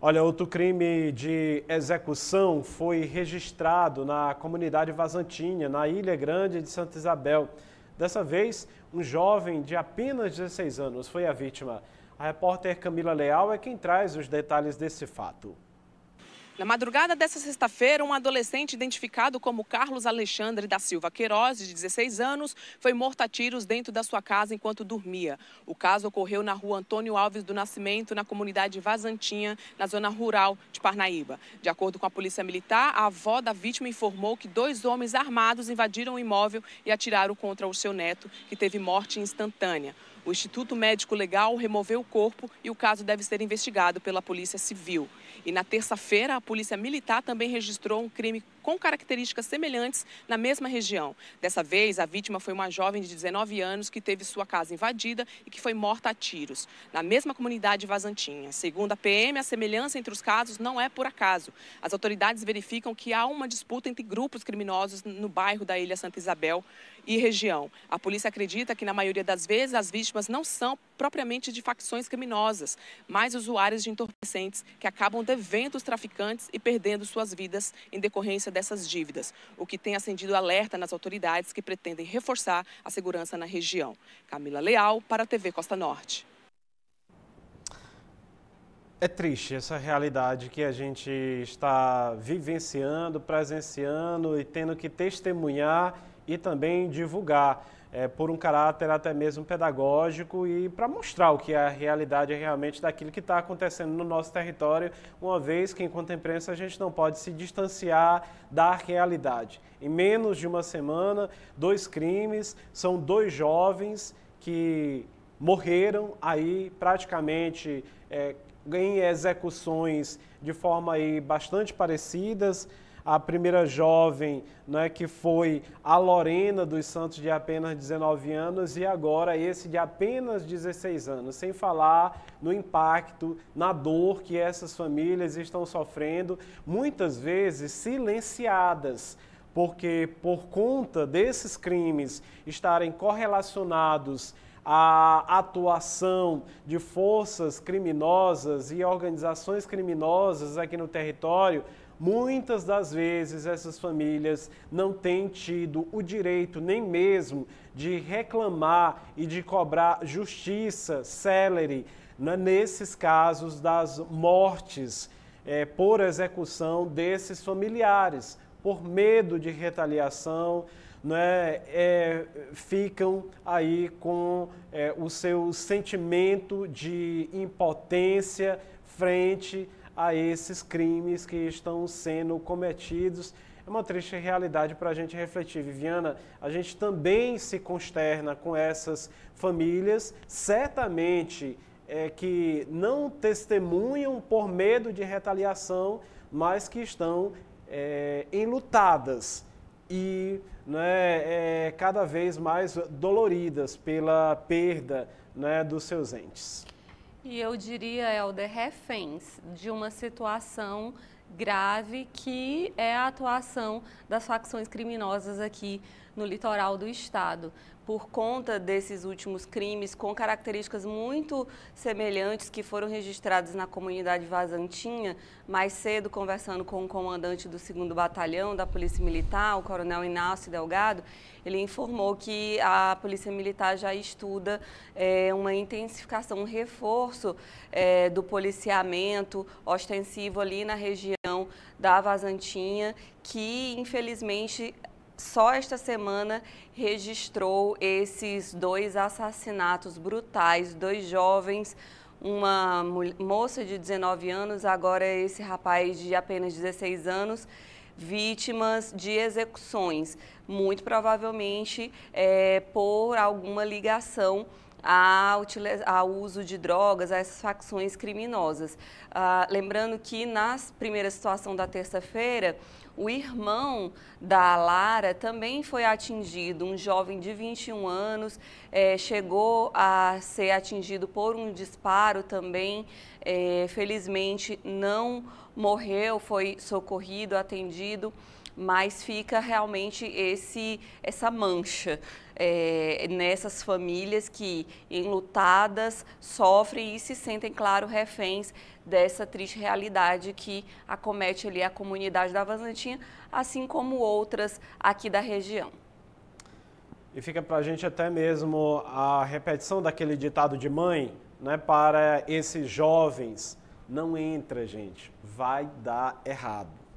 Olha, outro crime de execução foi registrado na comunidade Vazantinha, na Ilha Grande de Santa Isabel. Dessa vez, um jovem de apenas 16 anos foi a vítima. A repórter Camila Leal é quem traz os detalhes desse fato. Na madrugada dessa sexta-feira, um adolescente identificado como Carlos Alexandre da Silva Queiroz, de 16 anos, foi morto a tiros dentro da sua casa enquanto dormia. O caso ocorreu na rua Antônio Alves do Nascimento, na comunidade Vazantinha, na zona rural de Parnaíba. De acordo com a polícia militar, a avó da vítima informou que dois homens armados invadiram o imóvel e atiraram contra o seu neto, que teve morte instantânea. O Instituto Médico Legal removeu o corpo e o caso deve ser investigado pela Polícia Civil. E na terça-feira, a Polícia Militar também registrou um crime com características semelhantes na mesma região. Dessa vez, a vítima foi uma jovem de 19 anos que teve sua casa invadida e que foi morta a tiros, na mesma comunidade Vazantinha. Segundo a PM, a semelhança entre os casos não é por acaso. As autoridades verificam que há uma disputa entre grupos criminosos no bairro da Ilha Santa Isabel e região. A polícia acredita que, na maioria das vezes, as vítimas não são propriamente de facções criminosas, mas usuários de entorpecentes que acabam devendo os traficantes e perdendo suas vidas em decorrência dessas dívidas, o que tem acendido alerta nas autoridades que pretendem reforçar a segurança na região. Camila Leal, para a TV Costa Norte. É triste essa realidade que a gente está vivenciando, presenciando e tendo que testemunhar e também divulgar é, por um caráter até mesmo pedagógico e para mostrar o que é a realidade é realmente daquilo que está acontecendo no nosso território, uma vez que, enquanto imprensa, a gente não pode se distanciar da realidade. Em menos de uma semana, dois crimes, são dois jovens que morreram aí praticamente é, em execuções de forma aí bastante parecidas a primeira jovem, né, que foi a Lorena dos Santos de apenas 19 anos e agora esse de apenas 16 anos, sem falar no impacto, na dor que essas famílias estão sofrendo, muitas vezes silenciadas porque por conta desses crimes estarem correlacionados à atuação de forças criminosas e organizações criminosas aqui no território, Muitas das vezes essas famílias não têm tido o direito nem mesmo de reclamar e de cobrar justiça célere né, nesses casos das mortes é, por execução desses familiares, por medo de retaliação, né, é, ficam aí com é, o seu sentimento de impotência frente a esses crimes que estão sendo cometidos. É uma triste realidade para a gente refletir. Viviana, a gente também se consterna com essas famílias, certamente é, que não testemunham por medo de retaliação, mas que estão é, enlutadas e né, é, cada vez mais doloridas pela perda né, dos seus entes. E eu diria, Helder, reféns de uma situação grave que é a atuação das facções criminosas aqui no litoral do estado por conta desses últimos crimes com características muito semelhantes que foram registrados na comunidade Vazantinha, mais cedo conversando com o comandante do 2 Batalhão da Polícia Militar, o coronel Inácio Delgado, ele informou que a Polícia Militar já estuda é, uma intensificação, um reforço é, do policiamento ostensivo ali na região da Vazantinha, que infelizmente só esta semana registrou esses dois assassinatos brutais, dois jovens, uma moça de 19 anos, agora esse rapaz de apenas 16 anos vítimas de execuções, muito provavelmente é, por alguma ligação ao uso de drogas, a essas facções criminosas. Ah, lembrando que na primeira situação da terça-feira, o irmão da Lara também foi atingido, um jovem de 21 anos, eh, chegou a ser atingido por um disparo também, eh, felizmente não morreu, foi socorrido, atendido, mas fica realmente esse essa mancha é, nessas famílias que, enlutadas, sofrem e se sentem, claro, reféns dessa triste realidade que acomete ali a comunidade da Vazantinha, assim como outras aqui da região. E fica para a gente até mesmo a repetição daquele ditado de mãe, né, para esses jovens não entra, gente. Vai dar errado.